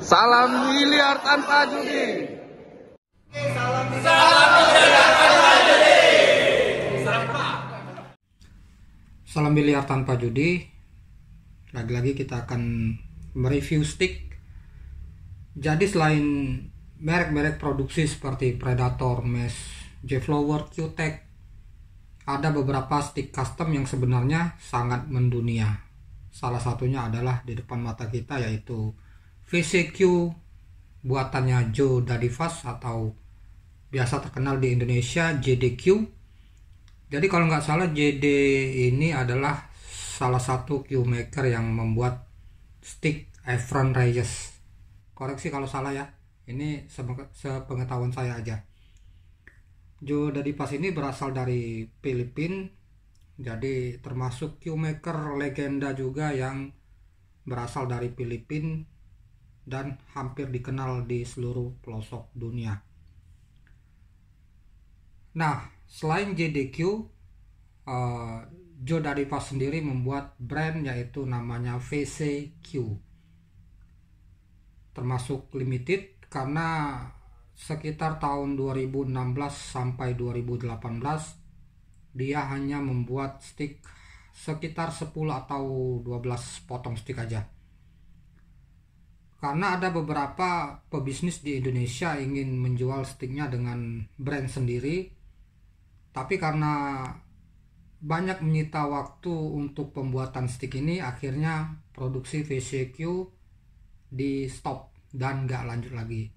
Salam miliar tanpa judi. Salam miliar tanpa judi. Salam miliar tanpa judi. Lagi-lagi kita akan mereview stick. Jadi selain merek-merek produksi seperti Predator, Mesh, J-Flower, Q-Tech, ada beberapa stick custom yang sebenarnya sangat mendunia. Salah satunya adalah di depan mata kita yaitu VCQ buatannya Joe Dadivas atau biasa terkenal di Indonesia JDQ. Jadi kalau nggak salah JD ini adalah salah satu Q maker yang membuat stick Efron Reyes. Koreksi kalau salah ya. Ini sepengetahuan saya aja. Joe Dadivas ini berasal dari Filipina. Jadi termasuk Q maker legenda juga yang berasal dari Filipina dan hampir dikenal di seluruh pelosok dunia. Nah, selain JDQ, uh, eh, Joe Daripa sendiri membuat brand yaitu namanya VCQ. Termasuk limited karena sekitar tahun 2016 sampai 2018 dia hanya membuat stick sekitar 10 atau 12 potong stick aja karena ada beberapa pebisnis di Indonesia ingin menjual sticknya dengan brand sendiri tapi karena banyak menyita waktu untuk pembuatan stick ini akhirnya produksi VCQ di stop dan nggak lanjut lagi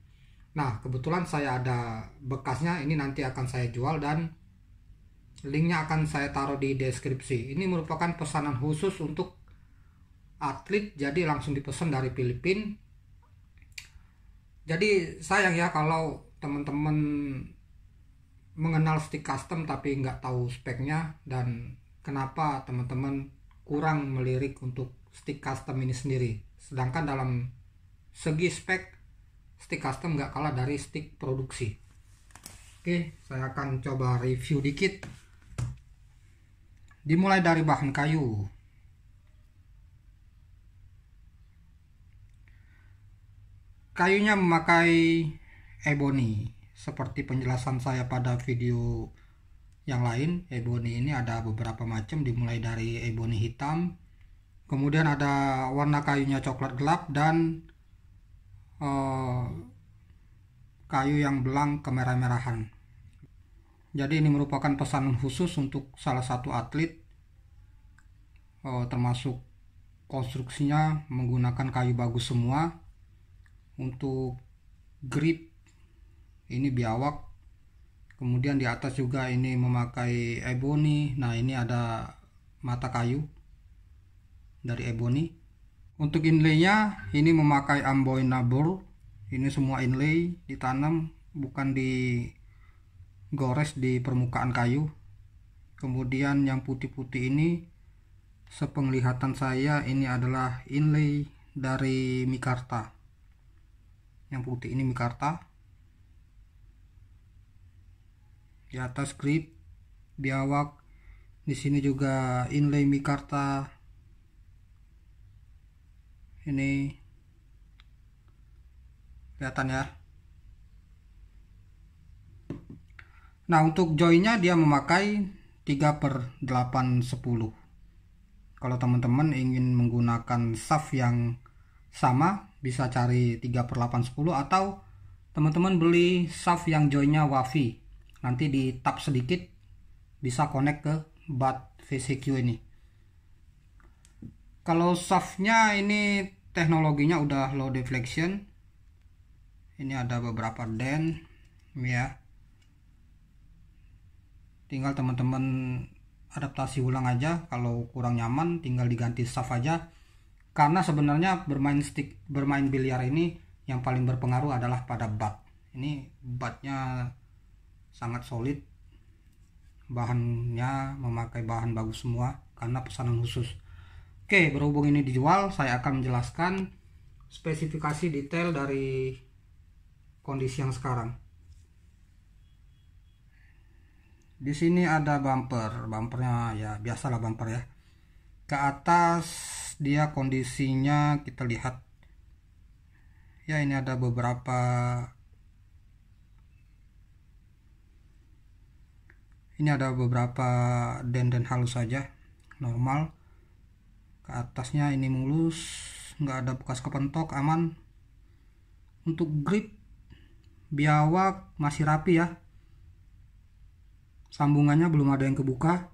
nah kebetulan saya ada bekasnya ini nanti akan saya jual dan linknya akan saya taruh di deskripsi ini merupakan pesanan khusus untuk atlet jadi langsung dipesan dari Filipina jadi sayang ya kalau teman-teman mengenal stick custom tapi nggak tahu speknya dan kenapa teman-teman kurang melirik untuk stick custom ini sendiri sedangkan dalam segi spek stick custom nggak kalah dari stick produksi oke saya akan coba review dikit dimulai dari bahan kayu kayunya memakai ebony seperti penjelasan saya pada video yang lain ebony ini ada beberapa macam dimulai dari ebony hitam kemudian ada warna kayunya coklat gelap dan eh, kayu yang belang kemerah-merahan jadi ini merupakan pesan khusus untuk salah satu atlet eh, termasuk konstruksinya menggunakan kayu bagus semua untuk grip ini biawak kemudian di atas juga ini memakai ebony nah ini ada mata kayu dari ebony untuk inlaynya ini memakai amboy nabur ini semua inlay ditanam bukan di gores di permukaan kayu kemudian yang putih-putih ini sepenglihatan saya ini adalah inlay dari mikarta yang putih ini mikarta di atas grip biawak di sini juga inlay mikarta ini kelihatan ya nah untuk joinnya dia memakai 3 per 10 kalau teman-teman ingin menggunakan shaft yang sama bisa cari 3 per 8 10 atau teman-teman beli shaft yang joinnya wafi nanti di tap sedikit bisa connect ke bat VCQ ini kalau shaftnya ini teknologinya udah low deflection ini ada beberapa den ya tinggal teman-teman adaptasi ulang aja kalau kurang nyaman tinggal diganti shaft aja karena sebenarnya bermain stick bermain biliar ini yang paling berpengaruh adalah pada bat ini batnya sangat solid bahannya memakai bahan bagus semua karena pesanan khusus oke berhubung ini dijual saya akan menjelaskan spesifikasi detail dari kondisi yang sekarang di sini ada bumper bumpernya ya biasalah bumper ya ke atas dia kondisinya kita lihat ya ini ada beberapa ini ada beberapa denden halus saja normal ke atasnya ini mulus nggak ada bekas kepentok aman untuk grip biawak masih rapi ya sambungannya belum ada yang kebuka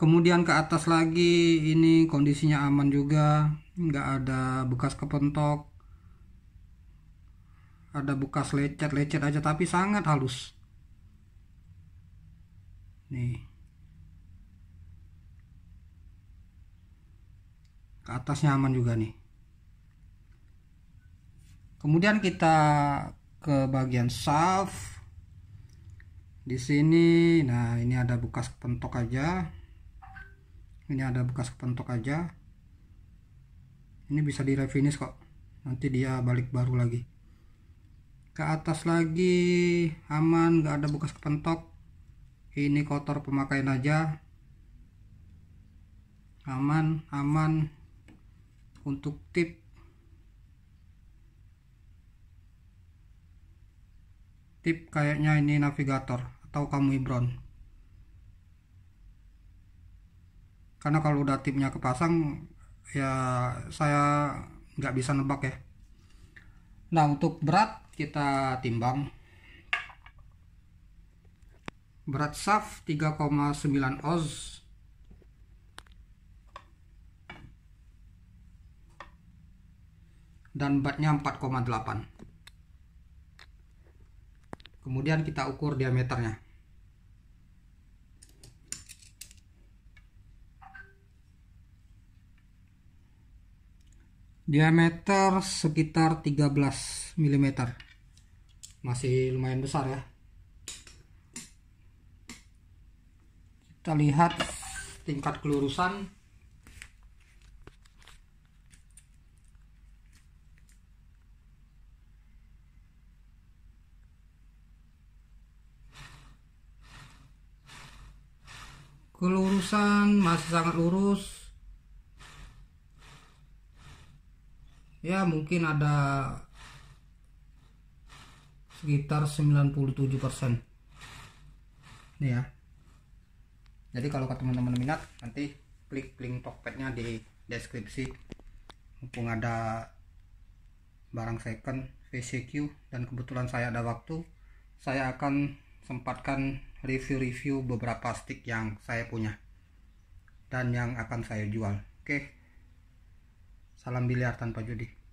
kemudian ke atas lagi ini kondisinya aman juga nggak ada bekas kepentok ada bekas lecet-lecet aja tapi sangat halus nih ke atasnya aman juga nih kemudian kita ke bagian shaft di sini nah ini ada bekas kepentok aja ini ada bekas kepentok aja ini bisa di kok nanti dia balik baru lagi ke atas lagi aman gak ada bekas kepentok ini kotor pemakaian aja aman aman untuk tip tip kayaknya ini navigator atau kamu ibron. karena kalau udah timnya kepasang ya saya nggak bisa nebak ya nah untuk berat kita timbang berat shaft 3,9 oz dan batnya 4,8 kemudian kita ukur diameternya diameter sekitar 13 mm masih lumayan besar ya kita lihat tingkat kelurusan kelurusan masih sangat lurus ya mungkin ada sekitar 97% persen ini ya jadi kalau teman-teman minat nanti klik link topetnya di deskripsi mumpung ada barang second VCQ dan kebetulan saya ada waktu saya akan sempatkan review-review beberapa stick yang saya punya dan yang akan saya jual oke Salam biliar tanpa judi.